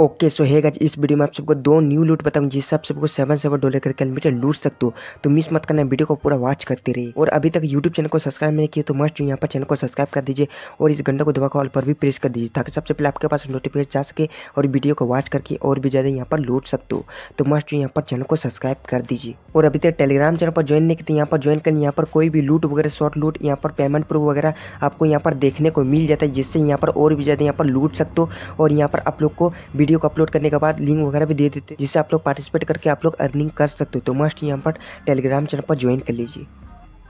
okay so है guys इस video में आप सबको दो न्यू लूट बताऊंगी जिससे आप सबको सेवन सेवन डॉलर करके लिमिटेड लूट सकते हो तो मिस मत करना वीडियो को पूरा वॉच करते रहिए और अभी तक यूट्यूब चैनल को सब्सक्राइब नहीं किया तो मस्ट यहाँ पर चैनल को सब्सक्राइब कर दीजिए और इस घंटे को दबा कॉल पर भी प्रेस कर दीजिए ताकि सबसे पहले आपके पास नोटिफिकेशन जा सके और वीडियो को वॉच करके और भी ज़्यादा यहाँ पर लूट सकते हो तो मस्ट यहाँ पर चैनल को सब्सक्राइब कर दीजिए और अभी तक टेलीग्राम चैनल पर ज्वाइन नहीं किया यहाँ पर ज्वाइन करें यहाँ पर कोई भी लूट वगैरह शॉर्ट लूट यहाँ पर पेमेंट प्रूफ वगैरह आपको यहाँ पर देखने को मिल जाता है जिससे यहाँ पर और भी ज़्यादा यहाँ पर लूट सकते हो और यहाँ पर आप लोग को वीडियो को अपलोड करने के बाद लिंक वगैरह भी दे देते जिससे आप लोग पार्टिसिपेट करके आप लोग अर्निंग कर सकते हो तो मस्ट यहाँ पर टेलीग्राम चैनल पर ज्वाइन कर लीजिए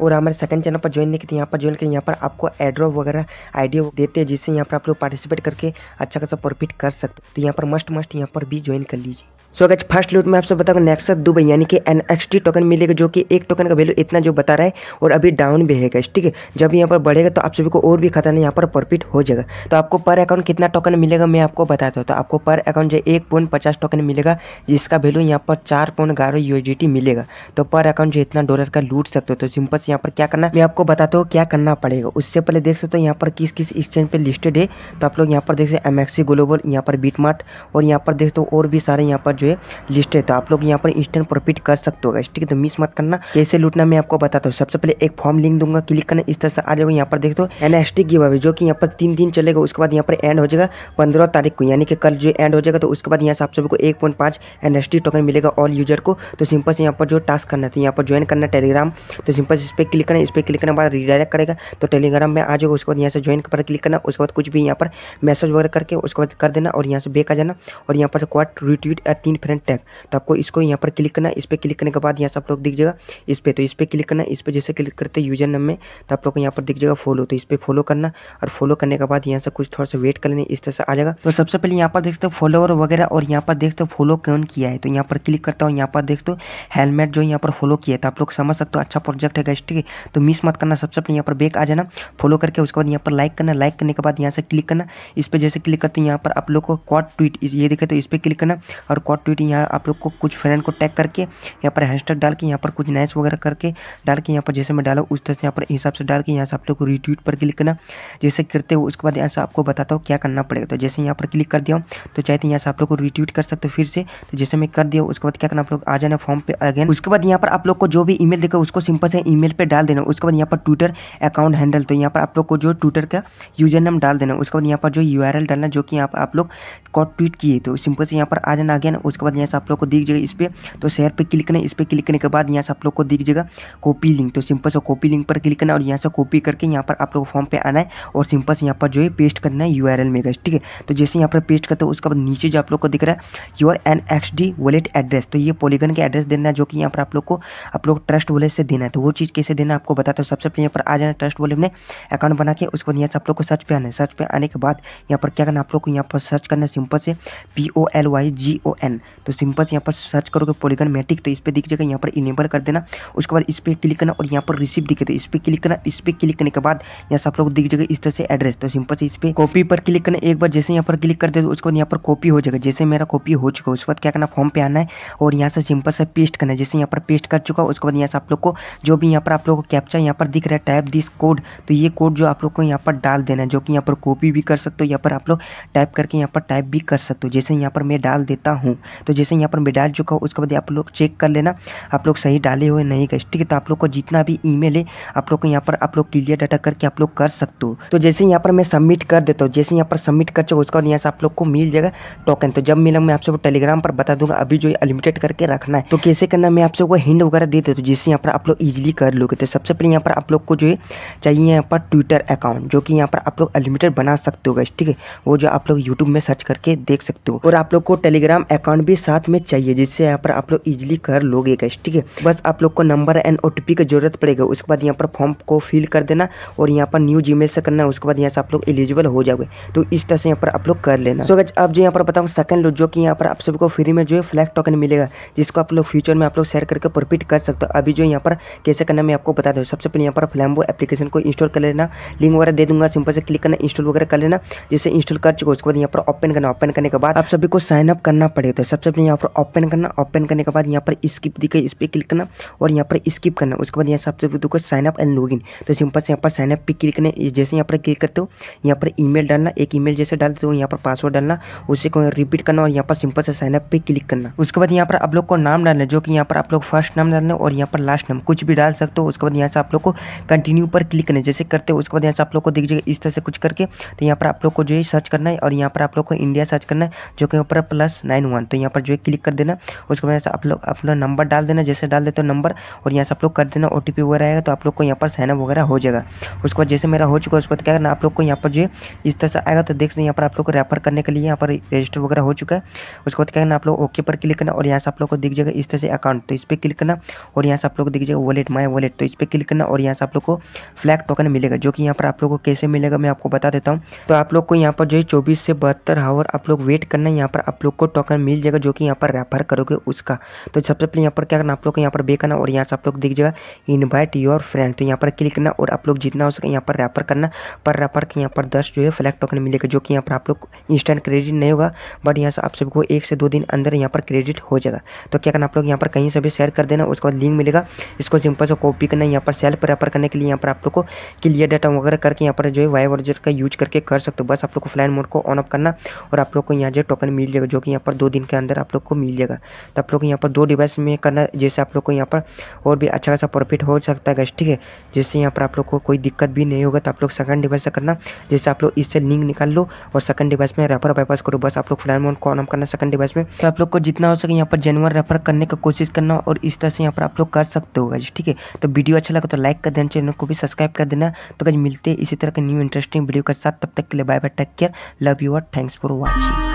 और हमारे सेकंड चैनल पर ज्वाइन नहीं किए यहाँ पर ज्वाइन करें यहाँ पर आपको एड्रॉप वगैरह आइडिया देते हैं जिससे यहाँ पर आप लोग पार्टिसिपेट करके अच्छा खासा प्रॉफिट कर सकते हो तो यहाँ पर मस्ट मस्ट यहाँ पर भी ज्वाइन कर लीजिए सो अगर फर्स्ट लूट में आपसे बताऊंगा नेक्सा दुबई यानी कि एन टोकन मिलेगा जो कि एक टोकन का वैल्यू इतना जो बता रहा है और अभी डाउन भी है ठीक है जब यहाँ पर बढ़ेगा तो आप सभी को और भी नहीं यहाँ पर प्रॉफिट हो जाएगा तो आपको पर अकाउंट कितना टोकन मिलेगा मैं आपको बताता हूँ तो आपको पर अकाउंट जो एक पॉइंट पचास टोकन मिलेगा जिसका वैल्यू यहाँ पर चार पॉइंट ग्यारह यू मिलेगा तो पर अकाउंट जो इतना डॉलर का लूट सकते हो तो सिंपल से यहाँ पर क्या करना मैं आपको बताता हूँ क्या करना पड़ेगा उससे पहले देख सकते हो यहाँ पर किस किस एक्सचेंज पर लिस्टेड है तो आप लोग यहाँ पर देख सकते एम ग्लोबल यहाँ पर मार्ट और यहाँ पर देख हो और भी सारे यहाँ पर जो है लिस्ट है तो आप लोग यहाँ पर इंस्टेंट प्रॉफिट कर सकते हो ठीक है तो मिस मत करना कैसे लूटना मैं आपको बताता हूँ सबसे पहले एक फॉर्म लिंक दूंगा क्लिक करना इस तरह से आ जाएगा यहाँ पर देख दो एन एस टी गिव जो कि यहाँ पर तीन दिन चलेगा उसके बाद यहाँ पर एंड हो जाएगा पंद्रह तारीख को यानी कि कल जो एंड हो जाएगा तो उसके बाद यहाँ से आप सभी को एक पॉइंट पाँच एन एस टी टोकन मिलेगा ऑल यूजर को तो सिंपल से यहाँ पर जो टास्क करना था तो यहाँ पर ज्वाइन करना टेलीग्राम तो सिंपल से इस पर क्लिक करना इस पर क्लिक करने बाद रिडायरेक्ट करेगा तो टेलीग्राम में आ जाएगा उसके बाद यहाँ से ज्वाइन पर क्लिक करना उसके बाद कुछ भी यहाँ पर मैसेज वगैरह करके उसके बाद कर देना और यहाँ से बेक आ जाना और यहाँ पर क्वाट रिट्वीट तीन फ्रेंड टैग तो आपको इसको यहाँ पर क्लिक करना है इस पर क्लिक करने के बाद यहाँ से आप लोग दिख जाएगा इस पर तो इस पर क्लिक करना इस पर जैसे क्लिक करते यूजर नेम में तो आप लोग यहाँ पर दिख जाएगा फॉलो तो इस पर फॉलो करना और फॉलो करने के बाद यहाँ से कुछ थोड़ा सा वेट कर लेना इस तरह से आ जाएगा तो सबसे पहले यहाँ पर देखते हो फॉलोअर वगैरह और यहाँ पर देखते हो फॉलो कौन किया है तो यहाँ पर क्लिक करता हूँ यहाँ पर देखते हो हेलमेट जो यहाँ पर फॉलो किया है तो आप लोग समझ सकते हो अच्छा प्रोजेक्ट है गैस ठीक है तो मिस मत करना सबसे पहले यहाँ पर बेक आ जाना फॉलो करके उसके बाद यहाँ पर लाइक करना लाइक करने के बाद यहाँ से क्लिक करना इस पर जैसे क्लिक करते हैं यहाँ पर आप लोग को कॉट ट्वीट ये देखे तो इस पर क्लिक करना और कॉट आप ट्वीट यहाँ आप लोग को कुछ फ्रेंड को टैग करके यहाँ पर हैशटैग डाल के यहाँ पर कुछ नैस वगैरह करके डाल के यहाँ पर जैसे मैं डालो उस तरह से यहाँ पर हिसाब से डाल के यहाँ से आप लोग को रिट्वीट पर क्लिक करना जैसे करते हो उसके बाद यहाँ से आपको बताता हूँ क्या करना पड़ेगा तो जैसे यहाँ पर क्लिक कर दिया चाहे तो चाहते यहाँ से आप लोग को रिट्वीट कर सकते हो फिर से तो जैसे मैं कर दिया उसके बाद क्या करना आप लोग आ जाना फॉर्म पर अगेन उसके बाद यहाँ पर आप लोग को जो भी ई मेल उसको सिंपल से ई मेल डाल देना उसके बाद यहाँ पर ट्विटर अकाउंट हैंडल तो यहाँ पर आप लोग को जो ट्विटर का यूजर नेम डाल देना उसके बाद यहाँ पर जो यू डालना जो कि यहाँ पर आप लोग को ट्वीट किए तो सिंपल से यहाँ पर आ जाना अगेन उसके बाद यहाँ से आप लोग को दिख जाएगा इस पर तो शेयर पर क्लिक करें इस पर क्लिक करने के बाद यहाँ से आप लोग को दिख जाएगा कॉपी लिंक तो सिंपल से कॉपी लिंक पर क्लिक करना और यहाँ से कॉपी करके यहाँ पर आप लोग फॉर्म पर आना है और सिंपल से यहाँ पर जो है पेस्ट करना है यू आर एल मेगा ठीक है तो जैसे यहाँ पर पेस्ट करते हो उसके बाद नीचे जो आप लोग को दिख रहा है your N X D wallet address तो ये पॉलीगन के एड्रेस देना है जो कि यहाँ पर आप लोग को आप लोग ट्रस्ट वॉलेट से देना है तो वो चीज़ कैसे देना आपको बताते हूँ सबसे पहले यहाँ पर आ जाना ट्रस्ट वॉलेट में अकाउंट बना के उसके बाद यहाँ से आप लोग को सर्च पे आना है सर्च पे आने के बाद यहाँ पर क्या करना आप लोग को यहाँ पर सर्च करना है सिंपल से P O L Y G O N तो सिंपल से यहाँ पर सर्च करोगे पॉलीगन मैटिक तो इस पर दिख जाएगा यहाँ पर इनेबल कर देना उसके बाद इस पर क्लिक करना और यहाँ पर रिसिप्ट दिखे तो इस पर क्लिक करना इस पर क्लिक करने के बाद यहाँ से आप लोग दिख जाएगा इस तरह से एड्रेस तो सिंपल से इस पर कॉपी पर क्लिक करना एक बार जैसे यहाँ पर क्लिक कर दे उसके बाद यहाँ पर कॉपी हो जाएगा जैसे मेरा कॉपी हो चुका है उसके बाद क्या करना फॉर्म पे आना है और यहाँ से सिंपल से पेस्ट करना है जैसे यहाँ पर पेस्ट कर चुका उसके बाद यहाँ से आप लोग को जो भी यहाँ पर आप लोग को कैप्चा यहाँ पर दिख रहा है टाइप दिस कोड तो ये कोड जो आप लोग को यहाँ पर डाल देना है जो कि यहाँ पर कॉपी भी कर सकते हो यहाँ पर आप लोग टाइप करके यहाँ पर टाइप भी कर सकते हो जैसे यहाँ पर मैं डाल देता हूँ तो जैसे यहाँ पर मैं डाल चुका हूँ उसके बाद आप लोग चेक कर लेना आप लोग सही डाले हुए नहीं गए ठीक है तो आप लोग को जितना भी ई है आप लोग को यहाँ पर आप लोग क्लियर डाटा करके आप लोग कर सकते हो तो जैसे यहाँ पर मैं सबमिट कर देता हूँ जैसे यहाँ पर सबमिट कर चुका उसका यहाँ से आप लोग को मिल जाएगा टोकन तो जब मिला मैं आपसे टेलीग्राम पर बता दूंगा अभी जो अनलिमिटेड करके रखना है तो कैसे करना मैं आपसे हिंड वगैरह दे देता हूँ जिससे यहाँ पर आप लोग ईजिली कर लोगे तो सबसे पहले यहाँ पर आप लोग को जो है चाहिए यहाँ पर ट्विटर अकाउंट जो कि यहाँ पर आप लोग अनलिमिटेड बना सकते हो गए ठीक है वो जो आप लोग यूट्यूब में सर्च करके देख सकते हो और आप लोग को टेलीग्राम अकाउंट फोन भी साथ में चाहिए जिससे यहाँ पर आप लोग इजिली कर लोगे गैस ठीक है बस आप लोग को नंबर एंड ओ की जरूरत पड़ेगा उसके बाद यहाँ पर फॉर्म को फिल कर देना और यहाँ पर न्यू जी से करना उसके बाद यहाँ से आप लोग एलिजिबल हो जाओगे तो इस तरह से यहाँ पर आप लोग कर लेना सो आप जो यहाँ पर बताऊँ सेकंड लो जो कि यहाँ पर आप सबको फ्री में जो है फ्लैग टोकन मिलेगा जिसको आप लोग फ्यूचर में आप लोग शेयर करके प्रॉफिट कर सकते हो अभी जो यहाँ पर कैसे करना मैं आपको बता दूँ सबसे पहले यहाँ पर फ्लैम्बो एप्लीकेशन को इंस्टॉल कर लेना लिंक वगैरह दे दूंगा सिंपल से क्लिक करना इंस्टॉल वगैरह कर लेना जिससे इंस्टॉल कर चुके उसके बाद यहाँ पर ओपन करना ओपन करने के बाद आप सभी को साइन अप करना पड़ेगा तो सबसे पहले यहाँ पर ओपन करना ओपन करने के बाद यहाँ पर स्किप दिखे इस पर क्लिक करना और यहाँ पर स्किप करना उसके बाद यहाँ सबसे पहले देखो एंड लॉग इन तो सिंपल से यहाँ पर साइनअप पर क्लिक करने जैसे यहाँ पर क्लिक करते हो यहाँ पर ई डालना एक ई जैसे डालते हो यहाँ पर पासवर्ड डालना उसे को रिपीट करना और यहाँ पर सिंपल से साइनअप पर क्लिक करना उसके बाद यहाँ पर आप लोग को नाम डालना जो कि यहाँ पर आप लोग फर्स्ट नाम डालना और यहाँ पर लास्ट नाम कुछ भी डाल सकते हो उसके बाद यहाँ से आप लोग को कंटिन्यू पर क्लिक करना जैसे करते हो उसके बाद यहाँ से आप लोग को दिख जाएगा इस तरह से कुछ करके तो यहाँ पर आप लोग को जो है सर्च करना है और यहाँ पर आप लोग को इंडिया सर्च करना है जो कि ऊपर प्लस नाइन वन तो यहाँ पर जो है क्लिक कर देना उसके बाद आप लोग अपना नंबर डाल देना जैसे डाल देते हो नंबर और यहाँ से आप लोग कर देना ओ वगैरह आएगा तो आप लोग को यहाँ पर साइनअप वगैरह हो जाएगा उसके बाद जैसे मेरा हो चुका है उसके बाद क्या करना आप लोग को यहाँ पर जो है इस तरह से आएगा तो देख सकते यहाँ पर आप लोग को रेफर करने के लिए यहाँ पर रजिस्टर वगैरह हो चुका है उसके बाद क्या करना आप लोग ओके पर क्लिक करना और यहाँ से आप लोग को दिख जाएगा इस तरह से अकाउंट तो इस पर क्लिक करना और यहाँ से आप लोग को दिख जाएगा वॉलेट माई वॉलेट तो इस पर क्लिक करना और यहाँ से आप लोग को फ्लैग टोकन मिलेगा जो कि यहाँ पर आप लोग को कैसे मिलेगा मैं आपको बता देता हूँ तो आप लोग को यहाँ पर जो है चौबीस से बहत्तर हावर आप लोग वेट करना यहाँ पर आप लोग को टोकन मिल मिल जाएगा जो कि यहाँ पर रेफर करोगे उसका तो सबसे पहले यहाँ पर क्या करना आप लोग को यहाँ पर बे करना और यहाँ से आप लोग देख जाएगा इन्वाइट योर फ्रेंड तो यहाँ पर क्लिक करना और आप लोग जितना हो सके यहाँ पर रेफर करना पर रेफर के यहाँ पर दस जो है फ्लैग टोकन मिलेगा जो कि यहाँ पर आप लोग इंस्टेंट क्रेडिट नहीं होगा बट यहाँ से आप सबको एक से दो दिन अंदर यहाँ पर क्रेडिट हो जाएगा तो क्या करना आप लोग यहाँ पर कहीं से भी शेयर कर देना उसके बाद लिंक मिलेगा इसको सिंपल से कॉपी करना यहाँ पर सेल पर रेफर करने के लिए यहाँ पर आप लोग को क्लियर डाटा वगैरह करके यहाँ पर जो है वाई वर्जर का यूज करके कर सकते हो बस आप लोग को फ्लाइन मोड को ऑन ऑफ करना और आप लोग को यहाँ जो टोकन मिल जाएगा जो कि यहाँ पर दो दिन के अंदर आप लोग को मिल जाएगा तो आप लोग यहाँ पर दो डिवाइस में करना जैसे आप लोग को यहाँ पर और भी अच्छा खासा प्रॉफिट हो सकता है ठीक है जैसे यहाँ पर आप लोग को कोई दिक्कत भी नहीं होगा तो आप लोग सेकंड डिवाइस से करना जैसे आप लोग इससे लिंक निकाल लो और सेकंड डिवाइस में रेफर बाईपास करो बस आप लोग फ्लाइन मोन कॉन करना सेकंड डिवाइस में तो आप लोग को जितना हो सके यहाँ पर जेनवर रेफर करने की कोशिश करना और इस तरह से यहाँ पर आप लोग कर सकते हो गैस ठीक है तो वीडियो अच्छा लगा तो लाइक कर देना चैनल को भी सब्सक्राइब कर देना तो गैस मिलते हैं इसी तरह के न्यू इंटरेस्टिंग वीडियो के साथ तब तक के लिए bye bye take care love you और थैंक्स फॉर वॉचिंग